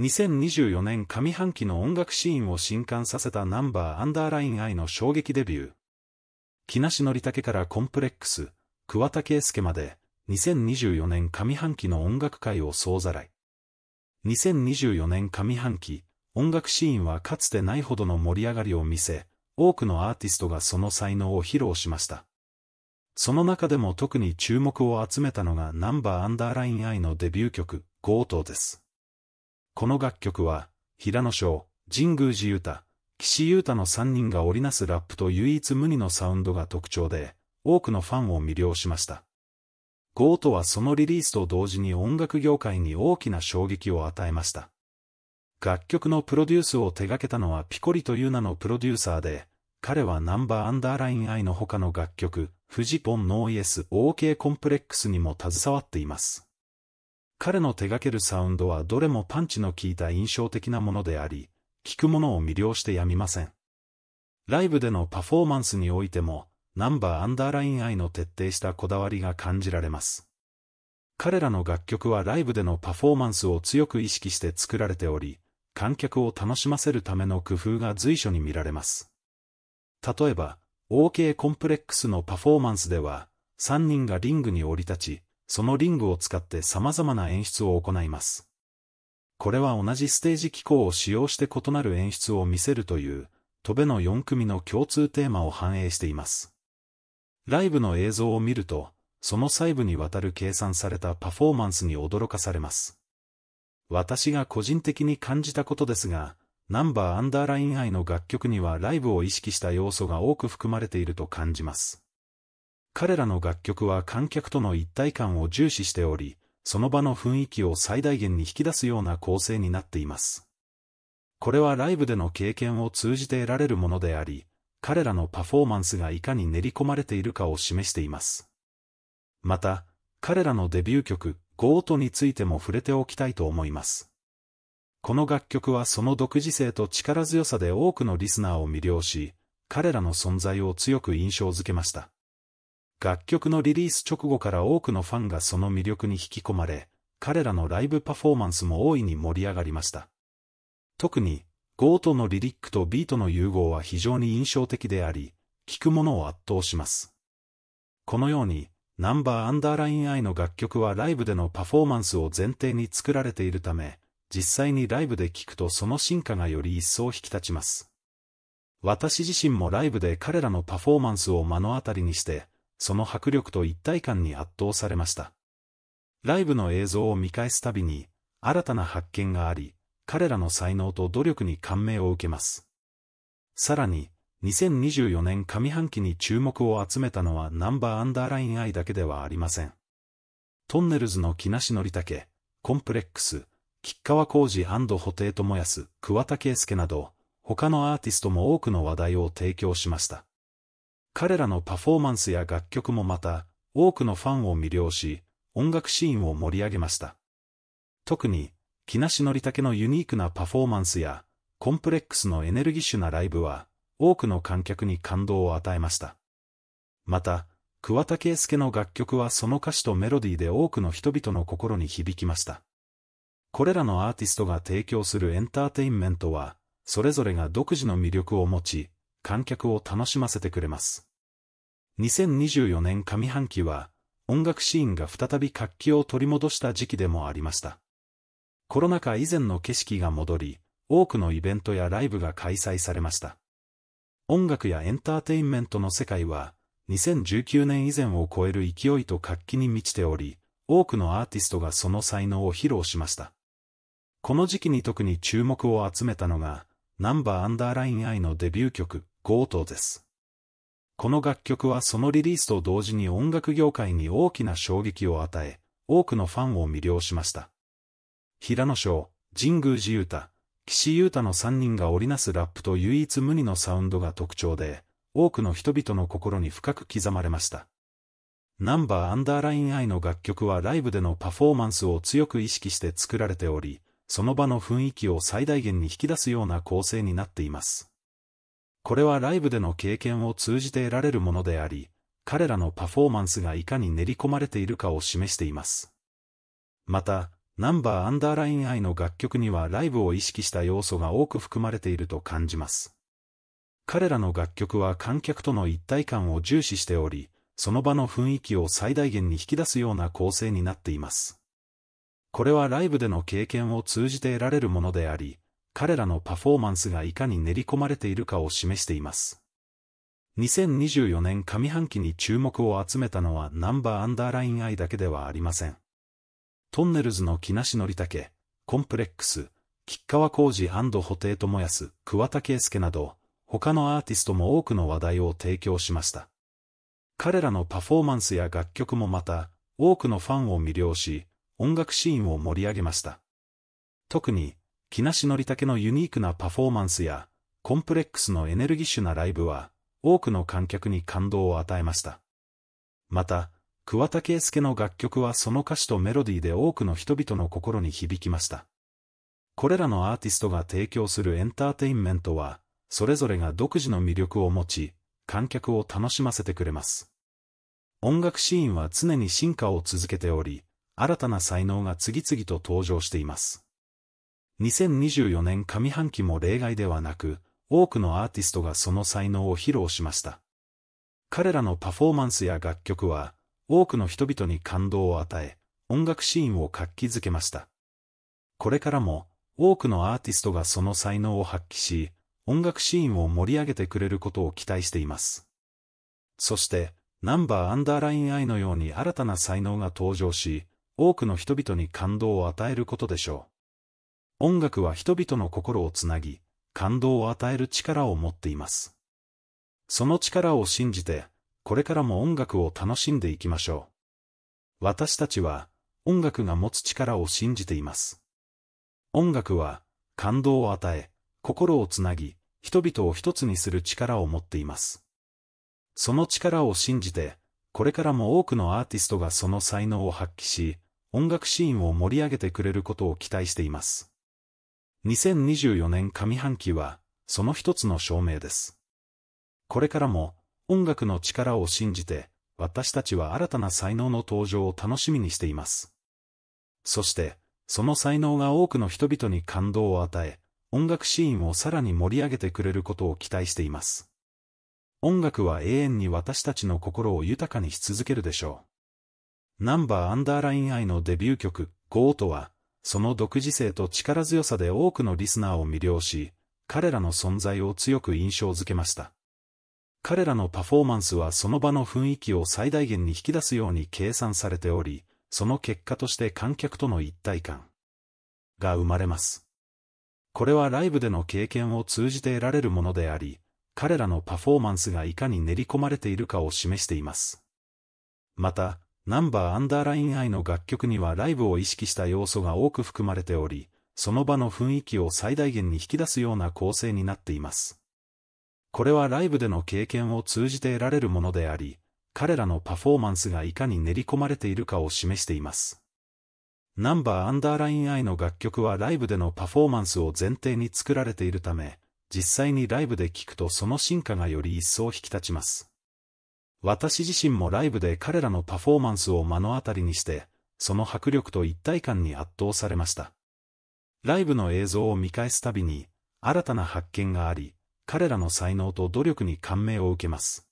2024年上半期の音楽シーンを震撼させたナンバーアンダーライン I の衝撃デビュー。木梨憲武からコンプレックス、桑田圭介まで、2024年上半期の音楽界を総ざらい。2024年上半期、音楽シーンはかつてないほどの盛り上がりを見せ、多くのアーティストがその才能を披露しました。その中でも特に注目を集めたのがナンバーアンダーライン I のデビュー曲、ゴートです。この楽曲は、平野翔、神宮寺優太、岸優太の3人が織りなすラップと唯一無二のサウンドが特徴で、多くのファンを魅了しました。ゴートはそのリリースと同時に音楽業界に大きな衝撃を与えました。楽曲のプロデュースを手掛けたのはピコリという名のプロデューサーで、彼はナンバーアンダーライン I の他の楽曲、フジポンノーイエス OK コンプレックスにも携わっています。彼の手掛けるサウンドはどれもパンチの効いた印象的なものであり、聴く者を魅了してやみません。ライブでのパフォーマンスにおいても、ナンバーアンダーライン愛の徹底したこだわりが感じられます。彼らの楽曲はライブでのパフォーマンスを強く意識して作られており、観客を楽しませるための工夫が随所に見られます。例えば、OK コンプレックスのパフォーマンスでは、3人がリングに降り立ち、そのリングを使って様々な演出を行います。これは同じステージ機構を使用して異なる演出を見せるという、トベの4組の共通テーマを反映しています。ライブの映像を見ると、その細部にわたる計算されたパフォーマンスに驚かされます。私が個人的に感じたことですが、ナンバーアンダーライン愛の楽曲にはライブを意識した要素が多く含まれていると感じます。彼らの楽曲は観客との一体感を重視しており、その場の雰囲気を最大限に引き出すような構成になっています。これはライブでの経験を通じて得られるものであり、彼らのパフォーマンスがいかに練り込まれているかを示しています。また、彼らのデビュー曲、ゴートについても触れておきたいと思います。この楽曲はその独自性と力強さで多くのリスナーを魅了し、彼らの存在を強く印象づけました。楽曲のリリース直後から多くのファンがその魅力に引き込まれ、彼らのライブパフォーマンスも大いに盛り上がりました。特に、ゴートのリリックとビートの融合は非常に印象的であり、聴くものを圧倒します。このように、ナンバーアンダーラインイの楽曲はライブでのパフォーマンスを前提に作られているため、実際にライブで聴くとその進化がより一層引き立ちます。私自身もライブで彼らのパフォーマンスを目の当たりにして、その迫力と一体感に圧倒されました。ライブの映像を見返すたびに、新たな発見があり、彼らの才能と努力に感銘を受けます。さらに、2024年上半期に注目を集めたのはナンバーアンダーラインイだけではありません。トンネルズの木梨憲武、コンプレックス、吉川浩二布袋寅泰、桑田圭介など、他のアーティストも多くの話題を提供しました。彼らのパフォーマンスや楽曲もまた、多くのファンを魅了し、音楽シーンを盛り上げました。特に、木梨憲武のユニークなパフォーマンスや、コンプレックスのエネルギッシュなライブは、多くの観客に感動を与えました。また、桑田圭介の楽曲はその歌詞とメロディーで多くの人々の心に響きました。これらのアーティストが提供するエンターテインメントは、それぞれが独自の魅力を持ち、観客を楽しませてくれます。2024年上半期は、音楽シーンが再び活気を取り戻した時期でもありました。コロナ禍以前の景色が戻り、多くのイベントやライブが開催されました。音楽やエンターテインメントの世界は、2019年以前を超える勢いと活気に満ちており、多くのアーティストがその才能を披露しました。この時期に特に注目を集めたのが、ナンバーアンダーライン I のデビュー曲、強盗です。この楽曲はそのリリースと同時に音楽業界に大きな衝撃を与え、多くのファンを魅了しました。平野翔、神宮寺優太、岸優太の3人が織りなすラップと唯一無二のサウンドが特徴で、多くの人々の心に深く刻まれました。ナンバーアンダーラインイの楽曲はライブでのパフォーマンスを強く意識して作られており、その場の雰囲気を最大限に引き出すような構成になっています。これはライブでの経験を通じて得られるものであり、彼らのパフォーマンスがいかに練り込まれているかを示しています。また、ナンバーアンダーライン愛の楽曲にはライブを意識した要素が多く含まれていると感じます。彼らの楽曲は観客との一体感を重視しており、その場の雰囲気を最大限に引き出すような構成になっています。これはライブでの経験を通じて得られるものであり、彼らのパフォーマンスがいかに練り込まれているかを示しています。2024年上半期に注目を集めたのはナンバーアンダーラインイだけではありません。トンネルズの木梨憲武、コンプレックス、吉川浩二布袋寅康、桑田圭介など、他のアーティストも多くの話題を提供しました。彼らのパフォーマンスや楽曲もまた、多くのファンを魅了し、音楽シーンを盛り上げました。特に、木梨憲武のユニークなパフォーマンスや、コンプレックスのエネルギッシュなライブは、多くの観客に感動を与えました。また、桑田佳祐の楽曲はその歌詞とメロディーで多くの人々の心に響きました。これらのアーティストが提供するエンターテインメントは、それぞれが独自の魅力を持ち、観客を楽しませてくれます。音楽シーンは常に進化を続けており、新たな才能が次々と登場しています。2024年上半期も例外ではなく、多くのアーティストがその才能を披露しました。彼らのパフォーマンスや楽曲は、多くの人々に感動を与え、音楽シーンを活気づけました。これからも、多くのアーティストがその才能を発揮し、音楽シーンを盛り上げてくれることを期待しています。そして、ナンバーアンダーライン I のように新たな才能が登場し、多くの人々に感動を与えることでしょう。音楽は人々の心をつなぎ、感動を与える力を持っています。その力を信じて、これからも音楽を楽しんでいきましょう。私たちは、音楽が持つ力を信じています。音楽は、感動を与え、心をつなぎ、人々を一つにする力を持っています。その力を信じて、これからも多くのアーティストがその才能を発揮し、音楽シーンを盛り上げてくれることを期待しています。2024年上半期は、その一つの証明です。これからも、音楽の力を信じて、私たちは新たな才能の登場を楽しみにしています。そして、その才能が多くの人々に感動を与え、音楽シーンをさらに盛り上げてくれることを期待しています。音楽は永遠に私たちの心を豊かにし続けるでしょう。ナンバーアンダーライン愛のデビュー曲、ゴーとは、その独自性と力強さで多くのリスナーを魅了し、彼らの存在を強く印象づけました。彼らのパフォーマンスはその場の雰囲気を最大限に引き出すように計算されており、その結果として観客との一体感が生まれます。これはライブでの経験を通じて得られるものであり、彼らのパフォーマンスがいかに練り込まれているかを示しています。また、ナンバーアンダーライン愛の楽曲にはライブを意識した要素が多く含まれており、その場の雰囲気を最大限に引き出すような構成になっています。これはライブでの経験を通じて得られるものであり、彼らのパフォーマンスがいかに練り込まれているかを示しています。ナンバーアンダーライン愛の楽曲はライブでのパフォーマンスを前提に作られているため、実際にライブで聴くとその進化がより一層引き立ちます。私自身もライブで彼らのパフォーマンスを目の当たりにして、その迫力と一体感に圧倒されました。ライブの映像を見返すたびに、新たな発見があり、彼らの才能と努力に感銘を受けます。